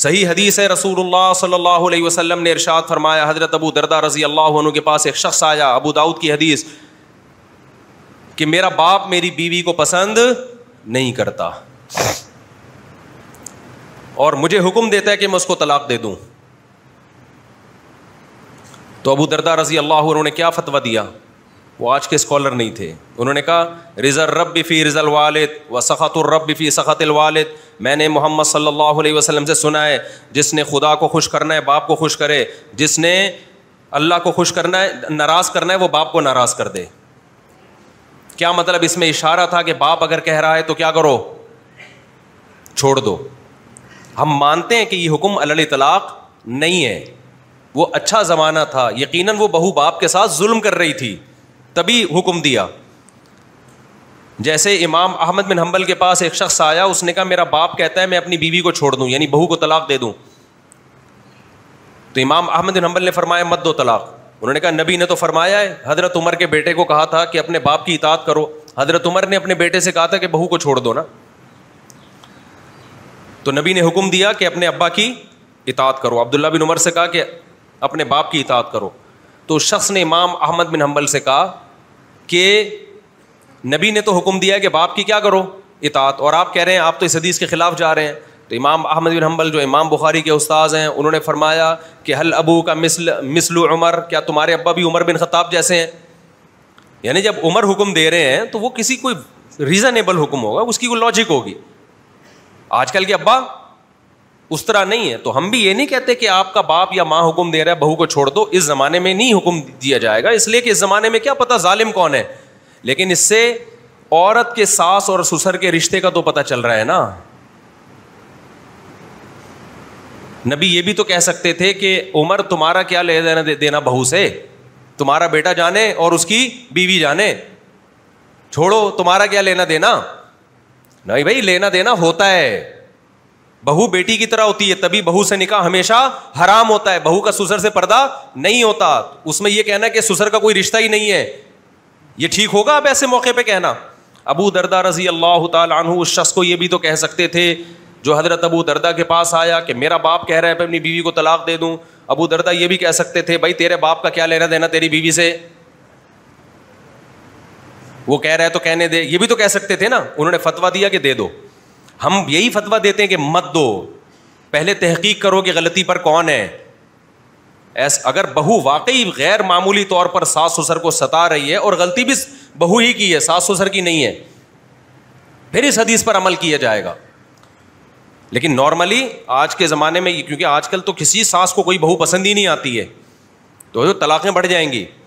सही हदीस है रसूल सल्लल्लाहु अलैहि ने इरशाद फरमाया हज़रत अबू दरदा रज़ी अल्लाह के पास एक शख्स आया अबू दाऊद की हदीस कि मेरा बाप मेरी बीवी को पसंद नहीं करता और मुझे हुक्म देता है कि मैं उसको तलाक दे दूं तो अबू दरदा रज़ी अल्लाह उन्होंने क्या फतवा दिया वो आज के स्कॉलर नहीं थे उन्होंने कहा रिजर रब फ़ी रिजल वालद व सख़तुर रब फ़ी सख़तल वालद मैंने मोहम्मद सल्लल्लाहु अलैहि वसल्लम से सुना है जिसने खुदा को खुश करना है बाप को खुश करे जिसने अल्लाह को खुश करना है नाराज़ करना है वो बाप को नाराज़ कर दे क्या मतलब इसमें इशारा था कि बाप अगर कह रहा है तो क्या करो छोड़ दो हम मानते हैं कि यह हुक्म अल तलाक़ नहीं है वो अच्छा ज़माना था यकीनन वो बहू बाप के साथ जुल्म कर रही थी तभी हुक्म दिया जैसे इमाम अहमद बिन हम्बल के पास एक शख्स आया उसने कहा मेरा बाप कहता है मैं अपनी बीवी को छोड़ दूं यानी बहू को तलाक दे दूं तो इमाम अहमद बिन हम्बल ने फरमाया मत दो तलाक उन्होंने कहा नबी ने तो फरमाया है हज़रत उमर के बेटे को कहा था कि अपने बाप की इतात करो हज़रत उमर ने अपने बेटे से कहा था कि बहू को छोड़ दो ना तो नबी ने हुक्म दिया कि अपने अब्बा की इतात करो अब्दुल्ला बिन उमर से कहा कि अपने बाप की इतात करो तो उस शख्स ने इमाम अहमद बिन हम्बल से कहा कि नबी ने तो हुक्म दिया है कि बाप की क्या करो इतात और आप कह रहे हैं आप तो इस हदीस के ख़िलाफ़ जा रहे हैं तो इमाम अहमद बिन हम्बल जो इमाम बुखारी के उस्ताद हैं उन्होंने फरमाया कि हल अबू का मिसल मिसल उमर क्या तुम्हारे अब्बा भी उमर बिन ख़ताब जैसे हैं यानी जब उमर हुक्म दे रहे हैं तो वो किसी कोई रीज़नेबल हुक्म होगा उसकी कोई लॉजिक होगी आजकल के अब्बा उस तरह नहीं है तो हम भी ये नहीं कहते कि आपका बाप या माँ हुक्म दे रहा है बहू को छोड़ दो इस ज़माने में नहीं हुक्म दिया जाएगा इसलिए कि इस ज़माने में क्या पता ालिम कौन है लेकिन इससे औरत के सास और सुसर के रिश्ते का तो पता चल रहा है ना नबी ये भी तो कह सकते थे कि उमर तुम्हारा क्या ले देना दे, देना बहू से तुम्हारा बेटा जाने और उसकी बीवी जाने छोड़ो तुम्हारा क्या लेना देना नहीं भाई लेना देना होता है बहू बेटी की तरह होती है तभी बहू से निकाह हमेशा हराम होता है बहू का सुसर से पर्दा नहीं होता उसमें यह कहना कि सुसर का कोई रिश्ता ही नहीं है ये ठीक होगा अब ऐसे मौके पे कहना अबू दरदा रजी अल्लाह तु उस शख्स को ये भी तो कह सकते थे जो हज़रत अबू दरदा के पास आया कि मेरा बाप कह रहा है मैं अपनी बीवी को तलाक दे दूँ अबू दरदा ये भी कह सकते थे भाई तेरे बाप का क्या लेना देना तेरी बीवी से वो कह रहे हैं तो कहने दे ये भी तो कह सकते थे ना उन्होंने फतवा दिया कि दे दो हम यही फतवा देते हैं कि मत दो पहले तहकीक करो कि गलती पर कौन है ऐस अगर बहू वाकई गैर मामूली तौर पर सास ससुर को सता रही है और गलती भी बहू ही की है सास ससुर की नहीं है फिर इस हदीस पर अमल किया जाएगा लेकिन नॉर्मली आज के ज़माने में क्योंकि आजकल तो किसी सास को कोई बहू पसंद ही नहीं आती है तो तलाक़ें बढ़ जाएंगी